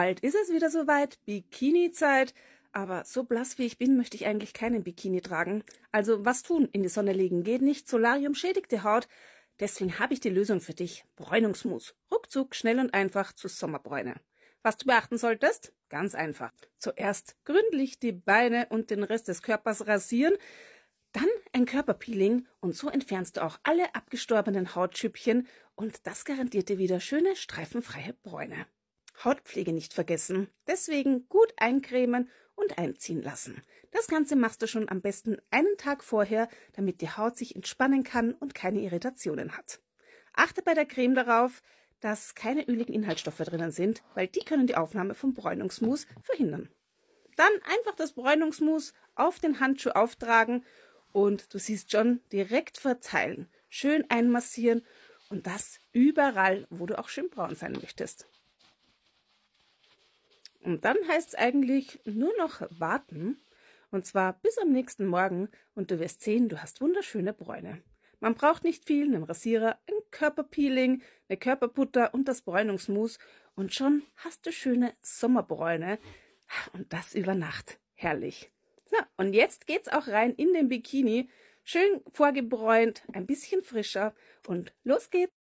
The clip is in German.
Bald ist es wieder soweit, Bikini-Zeit. Aber so blass wie ich bin, möchte ich eigentlich keinen Bikini tragen. Also was tun? In die Sonne legen geht nicht, Solarium schädigt die Haut. Deswegen habe ich die Lösung für dich. Bräunungsmus. Ruckzuck, schnell und einfach zu Sommerbräune. Was du beachten solltest? Ganz einfach. Zuerst gründlich die Beine und den Rest des Körpers rasieren, dann ein Körperpeeling und so entfernst du auch alle abgestorbenen Hautschüppchen und das garantiert dir wieder schöne, streifenfreie Bräune. Hautpflege nicht vergessen. Deswegen gut eincremen und einziehen lassen. Das Ganze machst du schon am besten einen Tag vorher, damit die Haut sich entspannen kann und keine Irritationen hat. Achte bei der Creme darauf, dass keine öligen Inhaltsstoffe drinnen sind, weil die können die Aufnahme von Bräunungsmus verhindern. Dann einfach das Bräunungsmus auf den Handschuh auftragen und du siehst schon direkt verteilen, schön einmassieren und das überall, wo du auch schön braun sein möchtest. Und dann heißt es eigentlich nur noch warten. Und zwar bis am nächsten Morgen und du wirst sehen, du hast wunderschöne Bräune. Man braucht nicht viel, einen Rasierer, ein Körperpeeling, eine Körperbutter und das Bräunungsmus und schon hast du schöne Sommerbräune und das über Nacht. Herrlich. So, und jetzt geht's auch rein in den Bikini, schön vorgebräunt, ein bisschen frischer und los geht's.